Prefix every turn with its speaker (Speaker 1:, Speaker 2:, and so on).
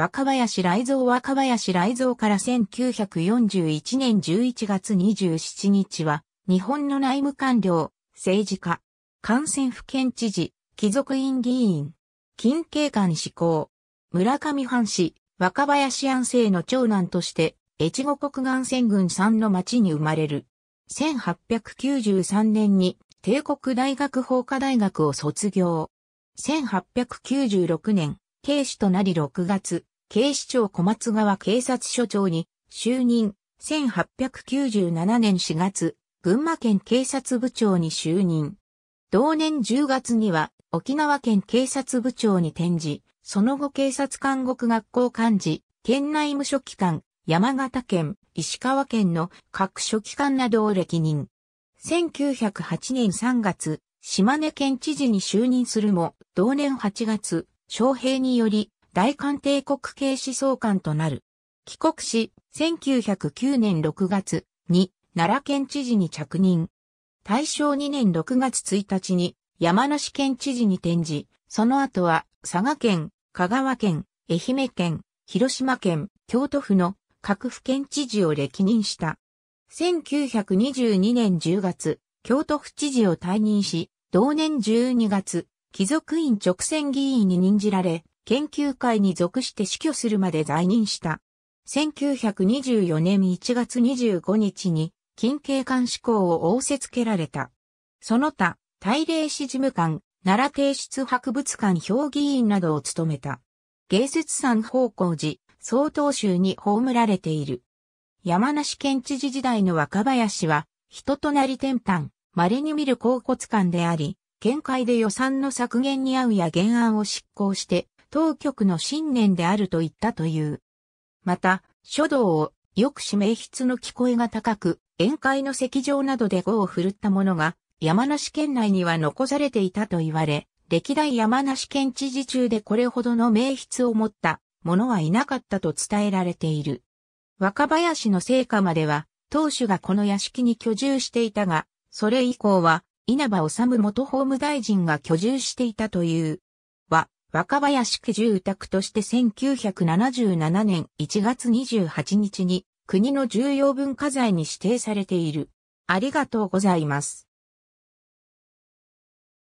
Speaker 1: 若林雷蔵若林雷蔵から1941年11月27日は、日本の内務官僚、政治家、感染府県知事、貴族院議員、近景官志向、村上藩士、若林安政の長男として、越後国岸戦軍三の町に生まれる。1893年に帝国大学法科大学を卒業。1896年、警視となり6月、警視庁小松川警察署長に就任、1897年4月、群馬県警察部長に就任。同年10月には沖縄県警察部長に転じ、その後警察監獄学校幹事、県内無所機関、山形県、石川県の各所機関などを歴任。1908年3月、島根県知事に就任するも、同年8月、昌平により、大韓帝国警視総監となる。帰国し、1909年6月に奈良県知事に着任。大正2年6月1日に山梨県知事に転じ、その後は佐賀県、香川県、愛媛県、広島県、京都府の各府県知事を歴任した。1922年10月、京都府知事を退任し、同年12月、貴族院直選議員に任じられ、研究会に属して死去するまで在任した。1924年1月25日に、近景官志向を仰せつけられた。その他、大霊史事務官、奈良帝室博物館評議員などを務めた。芸術山方向寺、総統州に葬られている。山梨県知事時代の若林は、人となり転換、稀に見る甲骨感であり、見解で予算の削減に合うや原案を執行して、当局の信念であると言ったという。また、書道をよくし名筆の聞こえが高く、宴会の席上などで語を振るったものが、山梨県内には残されていたと言われ、歴代山梨県知事中でこれほどの名筆を持った者はいなかったと伝えられている。若林の成果までは、当主がこの屋敷に居住していたが、それ以降は、稲葉治元法務大臣が居住していたという。若林家住宅として1977年1月28日に国の重要文化財に指定されている。ありがとうございます。